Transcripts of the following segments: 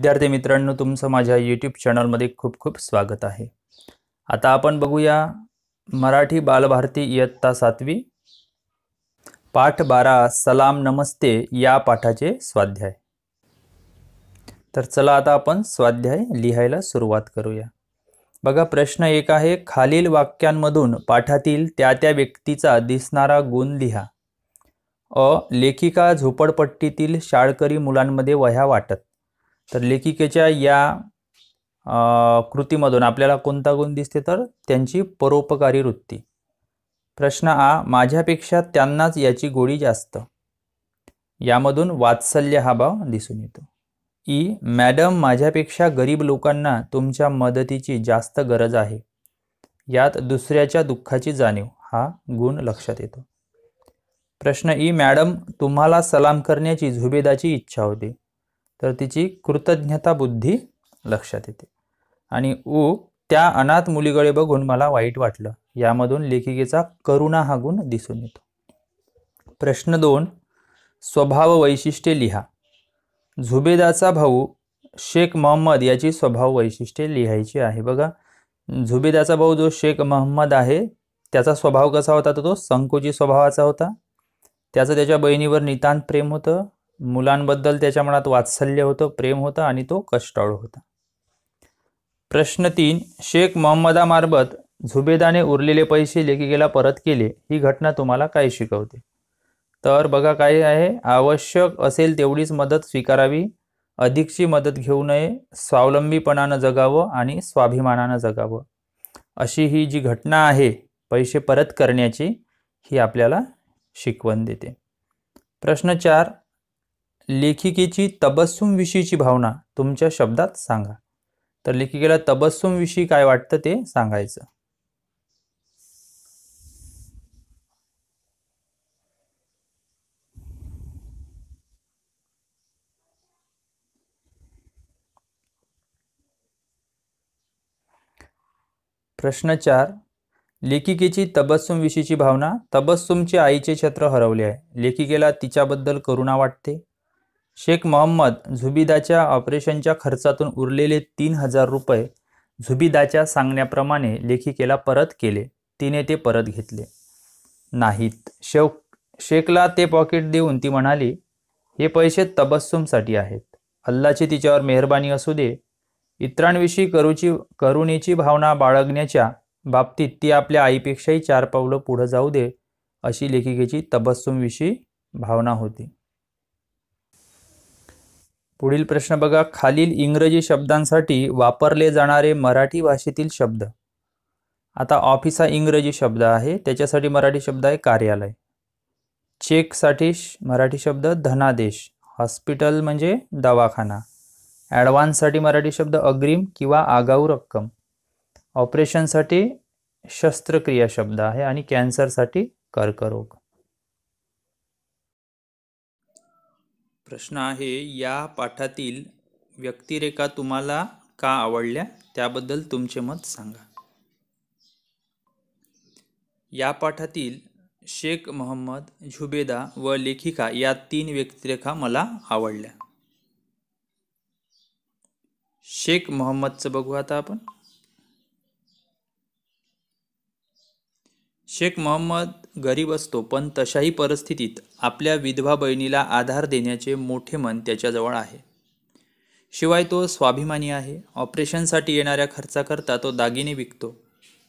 विद्यार्थी मित्रांनो तुमचं माझ्या यूट्यूब चॅनलमध्ये खूप खूप स्वागत आहे आता आपण बघूया मराठी बालभारती इयत्ता सातवी पाठ बारा सलाम नमस्ते या पाठाचे स्वाध्याय तर चला आता आपण स्वाध्याय लिहायला सुरुवात करूया बघा प्रश्न एक आहे खालील वाक्यांमधून पाठातील त्या त्या व्यक्तीचा दिसणारा गुण लिहा अ लेखिका झोपडपट्टीतील शाळकरी मुलांमध्ये वह्या वाटत तर लेखिकेच्या या कृतीमधून आपल्याला कोणता गुण दिसते तर त्यांची परोपकारी वृत्ती प्रश्न आ माझ्यापेक्षा त्यांनाच याची गोडी जास्त यामधून वात्सल्य हा भाव दिसून येतो ई मॅडम माझ्यापेक्षा गरीब लोकांना तुमच्या मदतीची जास्त गरज आहे यात दुसऱ्याच्या दुःखाची जाणीव हा गुण लक्षात येतो प्रश्न ई मॅडम तुम्हाला सलाम करण्याची झुबेदाची इच्छा होती तर तिची कृतज्ञता बुद्धी लक्षात येते आणि ऊ त्या अनाथ मुलीकडे बघून मला वाईट वाटलं यामधून लेखिकेचा करुणा हा गुण दिसून येतो प्रश्न दोन स्वभाव वैशिष्ट्ये लिहा झुबेदाचा भाऊ शेख मोहम्मद याची स्वभाव वैशिष्ट्ये लिहायची आहे बघा झुबेदाचा भाऊ जो शेख मोहम्मद आहे त्याचा स्वभाव कसा होता तर तो संकोची स्वभावाचा होता त्याचं त्याच्या बहिणीवर नितांत प्रेम होतं मुलांबद्दल त्याच्या मनात वात्सल्य होतं प्रेम होतं आणि तो कष्टाळू होता प्रश्न तीन शेख मोहम्मदामार्फत झुबेदाने उरलेले पैसे लेखिकेला परत केले ही घटना तुम्हाला काय शिकवते तर बघा काय आहे आवश्यक असेल तेवढीच मदत स्वीकारावी अधिकची मदत घेऊ नये स्वावलंबीपणानं जगावं आणि स्वाभिमानानं जगावं अशी ही जी घटना आहे पैसे परत करण्याची ही आपल्याला शिकवण देते प्रश्न चार लेखिकेची तबस्सुमविषयीची भावना तुमच्या शब्दात सांगा तर लेखिकेला तबस्सुमविषयी काय वाटतं ते सांगायचं प्रश्न चार लेखिकेची तबस्सुमविषयीची भावना तबस्सुमचे आईचे छत्र हरवले आहे लेखिकेला तिच्याबद्दल करुणा वाटते शेख मोहम्मद झुबिदाच्या ऑपरेशनच्या खर्चातून उरलेले तीन हजार रुपये झुबिदाच्या सांगण्याप्रमाणे लेखिकेला परत केले तिने ते परत घेतले नाहीत शेव शेखला ते पॉकेट देऊन ती म्हणाली हे पैसे तबस्सुमसाठी आहेत अल्लाची तिच्यावर मेहरबानी असू दे इतरांविषयी करूची करुणेची भावना बाळगण्याच्या बाबतीत ती आपल्या आईपेक्षाही चार पावलं पुढं जाऊ दे अशी लेखिकेची तबस्सुमविषयी भावना होती पुढील प्रश्न बघा खालील इंग्रजी शब्दांसाठी वापरले जाणारे मराठी भाषेतील शब्द आता ऑफिस हा इंग्रजी शब्द आहे त्याच्यासाठी मराठी शब्द आहे कार्यालय चेकसाठी मराठी शब्द धनादेश हॉस्पिटल म्हणजे दवाखाना ॲडव्हान्ससाठी मराठी शब्द अग्रिम किंवा आगाऊ रक्कम ऑपरेशनसाठी शस्त्रक्रिया शब्द आहे आणि कॅन्सरसाठी कर्करोग प्रश्न आहे या पाठातील व्यक्तिरेखा तुम्हाला का आवडल्या त्याबद्दल तुमचे मत सांगा या पाठातील शेख मोहम्मद झुबेदा व लेखिका या तीन व्यक्तिरेखा मला आवडल्या शेख मोहम्मदचं बघू आता आपण शेख मोहम्मद गरीब असतो पण तशाही परिस्थितीत आपल्या विधवा बहिणीला आधार देण्याचे मोठे मन त्याच्याजवळ आहे शिवाय तो स्वाभिमानी आहे ऑपरेशनसाठी येणाऱ्या खर्चाकरता तो दागिने विकतो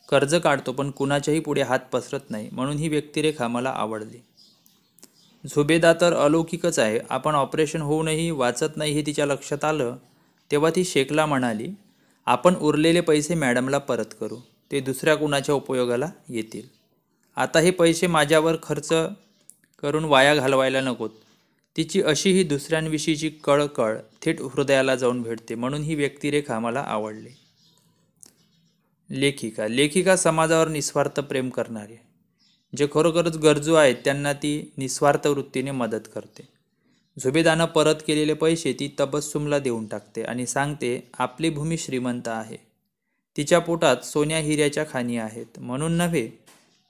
कर्ज काढतो पण कुणाच्याही पुढे हात पसरत नाही म्हणून ही व्यक्तिरेखा मला आवडली झुबेदा तर अलौकिकच आहे आपण ऑपरेशन होऊनही वाचत नाही हे तिच्या लक्षात आलं तेव्हा ती शेखला म्हणाली आपण उरलेले पैसे मॅडमला परत करू ते दुसऱ्या कुणाच्या उपयोगाला येतील आता हे पैसे माझ्यावर खर्च करून वाया घालवायला नकोत तिची अशी ही दुसऱ्यांविषयीची कळकळ थेट हृदयाला जाऊन भेटते म्हणून ही व्यक्तिरेखा मला आवडली लेखिका लेखिका समाजावर निस्वार्थ प्रेम करणारी जे खरोखरच गरजू आहेत त्यांना ती निस्वार्थ वृत्तीने मदत करते झुबेदानं परत केलेले पैसे ती तबस्सुमला देऊन टाकते आणि सांगते आपली भूमी श्रीमंत आहे तिच्या पोटात सोन्या हिऱ्याच्या खाणी आहेत म्हणून नव्हे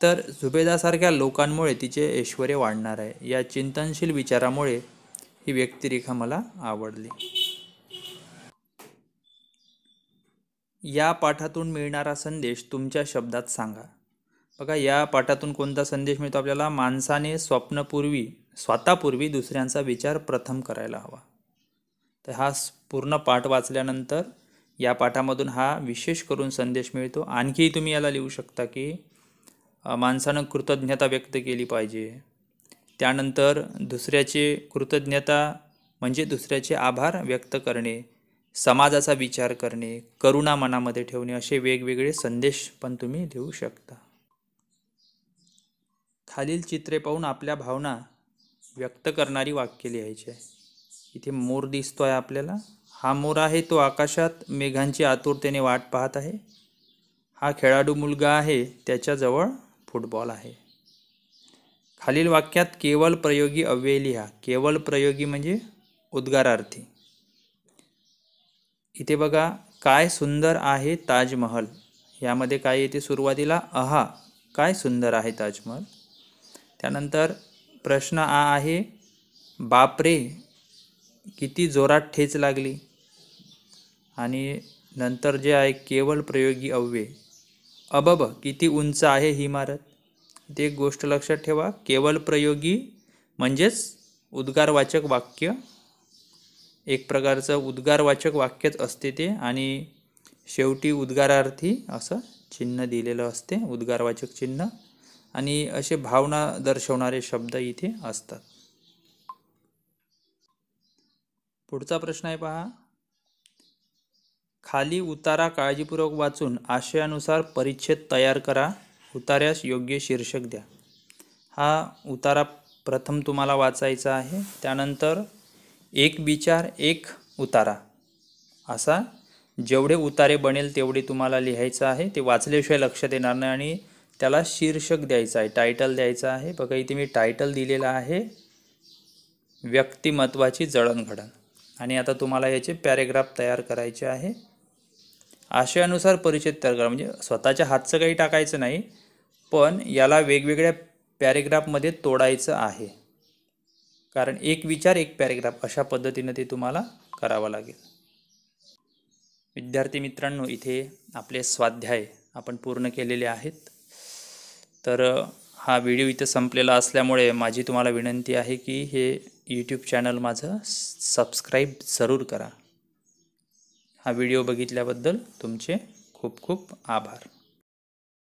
तर झुबेदासारख्या लोकांमुळे तिचे ऐश्वर वाढणार आहे या चिंतनशील विचारामुळे ही व्यक्तिरेखा मला आवडली या पाठातून मिळणारा संदेश तुमच्या शब्दात सांगा बघा या पाठातून कोणता संदेश मिळतो आपल्याला माणसाने स्वप्नपूर्वी स्वतःपूर्वी दुसऱ्यांचा विचार प्रथम करायला हवा तर हा पूर्ण पाठ वाचल्यानंतर या पाठामधून हा विशेष करून संदेश मिळतो आणखीही तुम्ही याला लिहू शकता की माणसानं कृतज्ञता व्यक्त केली पाहिजे त्यानंतर दुसऱ्याचे कृतज्ञता म्हणजे दुसऱ्याचे आभार व्यक्त करणे समाजाचा विचार करणे करुणा मनामध्ये ठेवणे असे वेगवेगळे संदेश पण तुम्ही देऊ शकता खालील चित्रे पाहून आपल्या भावना व्यक्त करणारी वाक्य लिहायची आहे इथे मोर दिसतो आहे आपल्याला हा मोर आहे तो आकाशात मेघांची आतुरतेने वाट पाहत आहे हा खेळाडू मुलगा आहे त्याच्याजवळ फुटबॉल आहे खालील वाक्यात केवळ प्रयोगी अव्यय लिहा केवळ प्रयोगी म्हणजे उद्गारार्थी इथे बघा काय सुंदर आहे ताजमहल यामध्ये काय येते सुरुवातीला अहा काय सुंदर आहे ताजमहल त्यानंतर प्रश्न आ आहे बापरे किती जोरात ठेच लागली आणि नंतर जे आहे केवळ प्रयोगी अव्यय अबब किती उंच आहे ही इमारत ते एक गोष्ट लक्षात ठेवा केवळ प्रयोगी म्हणजेच उद्गारवाचक वाक्य एक प्रकारचं उद्गारवाचक वाक्यच असते ते आणि शेवटी उद्गारार्थी असं चिन्ह दिलेलं असते उद्गारवाचक चिन्ह आणि असे भावना दर्शवणारे शब्द इथे असतात पुढचा प्रश्न आहे पहा खाली उतारा काळजीपूर्वक वाचून आशयानुसार परिच्छेद तयार करा उतार्यास योग्य शीर्षक द्या हा उतारा प्रथम तुम्हाला वाचायचा आहे त्यानंतर एक विचार एक उतारा असा जेवढे उतारे बनेल तेवढे तुम्हाला लिहायचं आहे ते वाचल्याशिवाय लक्ष देणार नाही आणि त्याला शीर्षक द्यायचं आहे टायटल द्यायचं आहे बघा इथे मी टायटल दिलेलं आहे व्यक्तिमत्वाची घडण आणि आता तुम्हाला याचे पॅरेग्राफ तयार करायचे आहे आशयानुसार परिच्छेद तयार करा म्हणजे स्वतःच्या हातचं काही टाकायचं नाही पण याला वेगवेगळ्या पॅरेग्राफमध्ये तोडायचं आहे कारण एक विचार एक पॅरेग्राफ अशा पद्धतीनं ते तुम्हाला करावं लागेल विद्यार्थी मित्रांनो इथे आपले स्वाध्याय आपण पूर्ण केलेले आहेत तर हा व्हिडिओ इथे संपलेला असल्यामुळे माझी तुम्हाला विनंती आहे की हे यूट्यूब चॅनल माझं सबस्क्राईब जरूर करा हा व्हिडिओ बघितल्याबद्दल तुमचे खूप खूप आभार